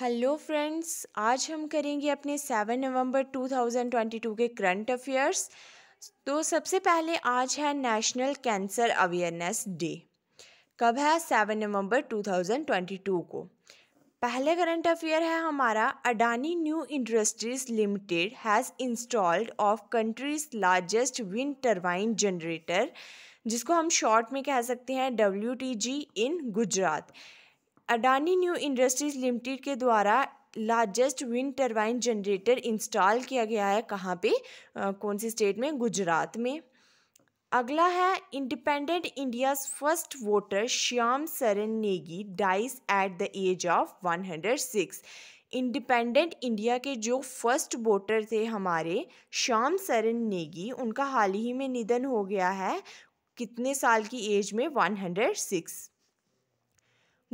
Hello friends आज हम करेंगे अपने सेवन नवंबर 2022 के करंट अफेयर्स तो सबसे पहले आज है नेशनल कैंसर अवेयरनेस डे कब है सेवन नवंबर 2022 को पहले करंट अफेयर है हमारा Adani new industries limited has installed of countries largest wind turbine generator जिसको हम शॉर्ट में कह सकते हैं W in Gujarat Adani new industries limited के द्वारा largest wind turbine generator install किया गया है कहाँ पे आ, कौन सी स्टेट में गुजरात में अगला है independent India's first voter Shyam Saran Negi dies at the age of 106 independent India के जो फर्स्ट वोटर थे हमारे श्याम सरन नेगी उनका हाल ही में निधन हो गया है कितने साल की एज में 106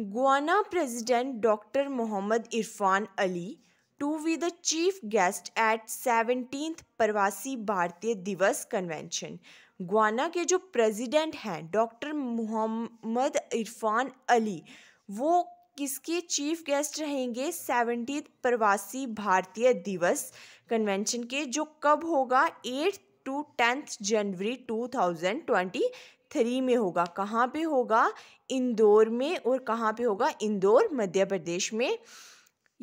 Guana President Dr. Mohammad Irfan Ali to be the chief guest at 17th प्रवासी भारतीय दिवस कन्वेंशन गुआना के जो प्रेसिडेंट हैं डॉक्टर मोहम्मद इरफान अली वो किसके चीफ गेस्ट रहेंगे सेवनटीन प्रवासी भारतीय दिवस कन्वेंशन के जो कब होगा at two tenth January two thousand twenty three में होगा कहाँ पे होगा इंदौर में और कहाँ पे होगा इंदौर मध्य प्रदेश में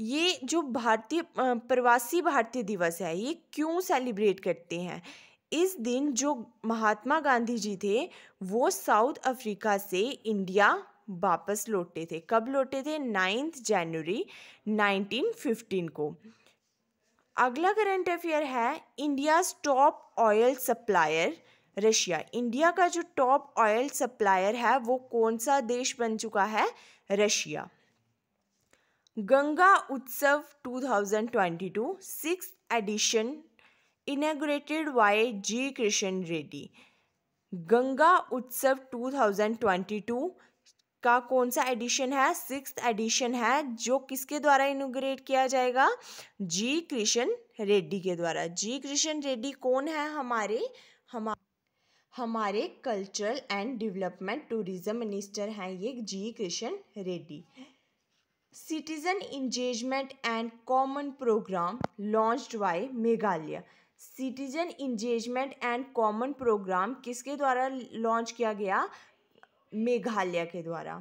ये जो भारतीय प्रवासी भारतीय दिवस है ये क्यों सेलिब्रेट करते हैं इस दिन जो महात्मा गांधी जी थे वो साउथ अफ्रीका से इंडिया वापस लौटे थे कब लौटे थे नाइन्थ जनवरी 1915 को अगला करंट अफेयर है India top oil supplier Russia India का जो टॉप ऑयल सप्लायर है वो कौन सा देश बन चुका है Russia Ganga Utsav 2022 six edition inaugurated by G Krishna Reddy Ganga Utsav 2022 का कौन सा एडिशन है सिक्स एडिशन है जो किसके द्वारा इनोग्रेट किया जाएगा जी कृष्ण रेड्डी के द्वारा जी कृष्ण रेड्डी कौन है हमारे हमारे cultural and development tourism minister हैं ये G Krishna Reddy citizen engagement and common programme launched by Meghalaya citizen engagement and common programme किसके द्वारा लॉन्च किया गया मेघालय के द्वारा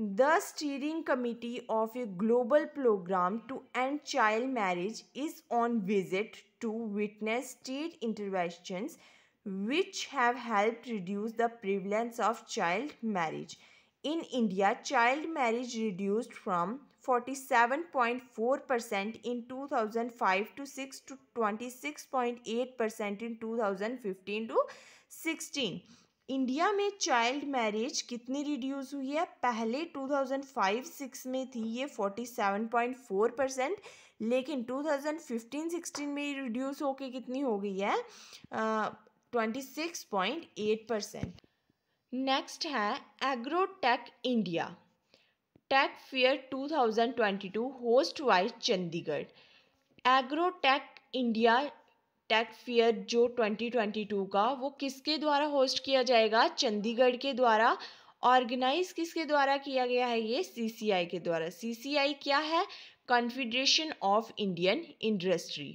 the steering committee of a global programme to end child marriage is on visit to witness state interventions which have helped reduce the prevalence of child marriage. In India, child marriage reduced from 47.4% in 2005 to 6 to 26.8% in 2015 to 16. India में child marriage कितनी reduce हुई है पहले 2005-6 में थी ये 47.4 percent लेकिन 2015-16 में रिड्यूस होके कितनी हो गई है 26.8 परसेंट नेक्स्ट है agrotech India tech fair 2022 host wise Chandigarh agrotech India tech fair जो 2022 का वो किसके द्वारा होस्ट किया जाएगा चंडीगढ़ के द्वारा ऑर्गेनाइज किसके द्वारा किया गया है ये सीसीआई के द्वारा सीसीआई क्या है confederation of Indian industry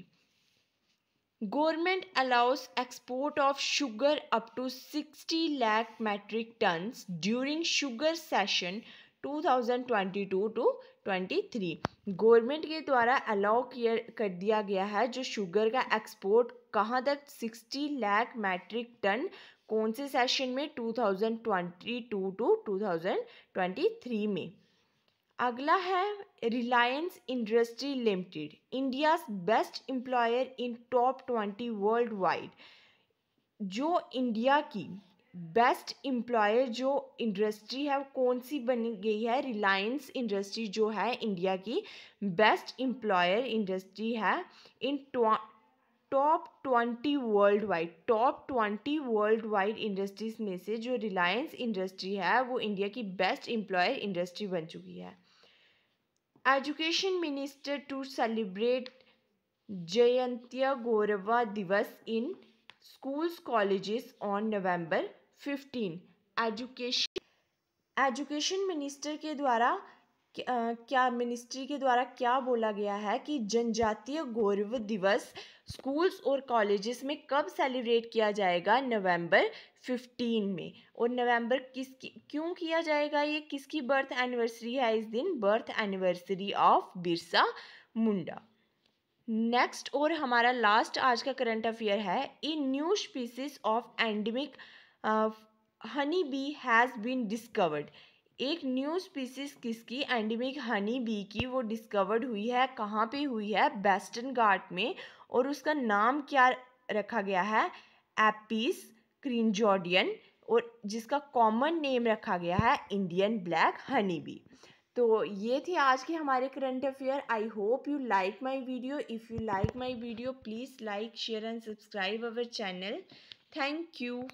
Government allows export of sugar up to 60 lakh metric tons during sugar session 2022 to 23 government के द्वारा अलाउ किया कर दिया गया है जो शुगर का एक्सपोर्ट कहाँ तक 60 लाख मैट्रिक टन कौन से सेशन में 2022 टू 2023 में अगला है Reliance industry limited India's best employer in top twenty world wide जो इंडिया की बेस्ट एम्प्लॉयर जो इंडस्ट्री है वो कौन सी बनी गई है रिलायंस इंडस्ट्री जो है इंडिया की बेस्ट एम्प्लॉयर इंडस्ट्री है in top twenty world wide top twenty world wide industries में से जो रिलायंस इंडस्ट्री है वो इंडिया की बेस्ट एम्प्लॉयर इंडस्ट्री बन चुकी है education minister to celebrate Jayanti Gaurava Divas in schools colleges on November fifteen education education minister के द्वारा क्या मिनिस्ट्री के द्वारा क्या बोला गया है कि जनजातीय गौरव दिवस स्कूल्स और कॉलेजेस में कब सेलिब्रेट किया जाएगा नवंबर 15 में और नवंबर किस क्यों किया जाएगा ये किसकी बर्थ एनिवर्सरी है इस दिन birth anniversary of Birsa Munda next और हमारा लास्ट आज का करंट अफेयर है a new species of endemic honey bee has been discovered एक न्यू स्पीसीज किसकी एंडेमिक हनी बी की वो डिस्कवर्ड हुई है कहाँ पे हुई है वेस्टर्न गार्ड में और उसका नाम क्या रखा गया है एपीस क्रिंजॉर्डियन और जिसका कॉमन नेम रखा गया है इंडियन ब्लैक हनी बी तो ये थे आज के हमारे current affair I hope you like my video if you like my video please like share and subscribe our channel thank you